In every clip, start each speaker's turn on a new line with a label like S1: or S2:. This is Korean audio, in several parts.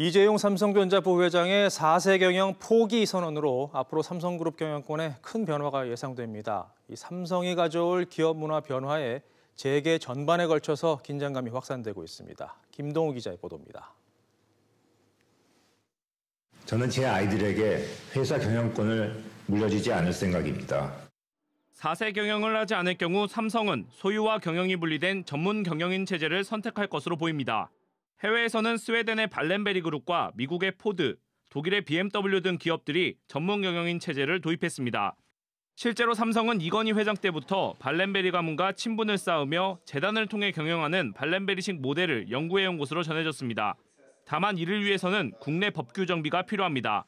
S1: 이재용 삼성전자 부회장의 4세 경영 포기 선언으로 앞으로 삼성그룹 경영권에 큰 변화가 예상됩니다. 이 삼성이 가져올 기업 문화 변화에 재계 전반에 걸쳐서 긴장감이 확산되고 있습니다. 김동우 기자의 보도입니다.
S2: 저는 제 아이들에게 회사 경영권을 물려주지 않을 생각입니다. 4세 경영을 하지 않을 경우 삼성은 소유와 경영이 분리된 전문 경영인 체제를 선택할 것으로 보입니다. 해외에서는 스웨덴의 발렌베리 그룹과 미국의 포드, 독일의 BMW 등 기업들이 전문 경영인 체제를 도입했습니다. 실제로 삼성은 이건희 회장 때부터 발렌베리 가문과 친분을 쌓으며 재단을 통해 경영하는 발렌베리식 모델을 연구해온 것으로 전해졌습니다. 다만 이를 위해서는 국내 법규 정비가 필요합니다.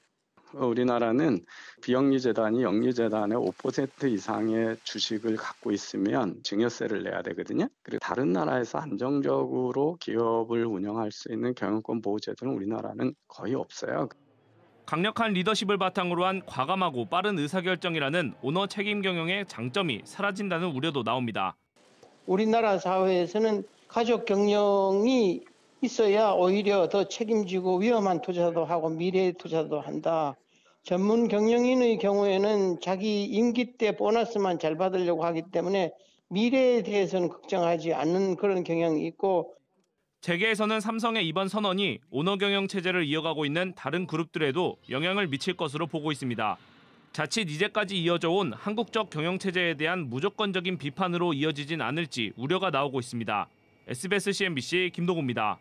S3: 어, 우리나라는 비영리재단이 영리재단의 5% 이상의 주식을 갖고 있으면 증여세를 내야 되거든요. 그리고 다른 나라에서 안정적으로 기업을 운영할 수 있는 경영권 보호제도는 우리나라는 거의 없어요.
S2: 강력한 리더십을 바탕으로 한 과감하고 빠른 의사결정이라는 오너 책임 경영의 장점이 사라진다는 우려도 나옵니다.
S4: 우리나라 사회에서는 가족 경영이 있어야 오히려 더 책임지고 위험한 투자도 하고 미래 투자도 한다. 전문 경영인의 경우에는 자기 임기 때 보너스만 잘 받으려고 하기 때문에 미래에 대해서는 걱정하지 않는 그런 경향이 있고
S2: 재계에서는 삼성의 이번 선언이 오너 경영 체제를 이어가고 있는 다른 그룹들에도 영향을 미칠 것으로 보고 있습니다. 자칫 이제까지 이어져 온 한국적 경영 체제에 대한 무조건적인 비판으로 이어지진 않을지 우려가 나오고 있습니다. SBS CNBC 김동구입니다